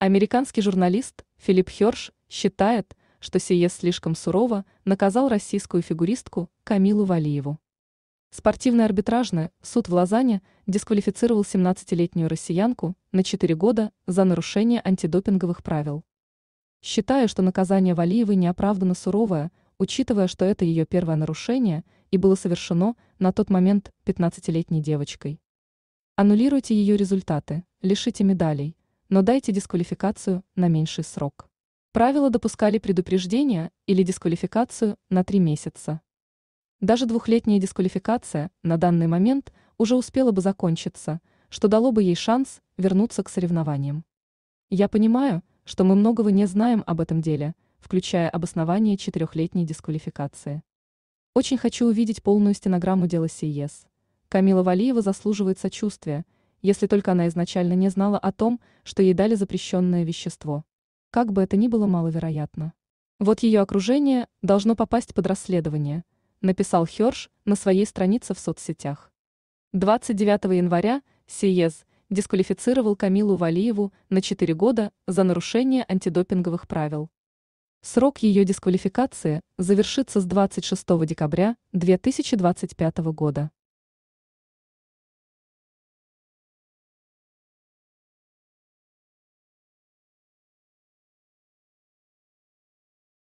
Американский журналист Филипп Херш считает, что Сиес слишком сурово наказал российскую фигуристку Камилу Валиеву. Спортивный арбитражный суд в Лозанне дисквалифицировал 17-летнюю россиянку на 4 года за нарушение антидопинговых правил. Считая, что наказание Валиевой неоправданно суровое, учитывая, что это ее первое нарушение и было совершено на тот момент 15-летней девочкой. Аннулируйте ее результаты, лишите медалей, но дайте дисквалификацию на меньший срок. Правила допускали предупреждение или дисквалификацию на три месяца. Даже двухлетняя дисквалификация на данный момент уже успела бы закончиться, что дало бы ей шанс вернуться к соревнованиям. Я понимаю, что мы многого не знаем об этом деле, включая обоснование четырехлетней дисквалификации. Очень хочу увидеть полную стенограмму дела СИЕС. Камила Валиева заслуживает сочувствия – если только она изначально не знала о том, что ей дали запрещенное вещество. Как бы это ни было маловероятно. Вот ее окружение должно попасть под расследование, написал Херш на своей странице в соцсетях. 29 января Сиез дисквалифицировал Камилу Валиеву на 4 года за нарушение антидопинговых правил. Срок ее дисквалификации завершится с 26 декабря 2025 года.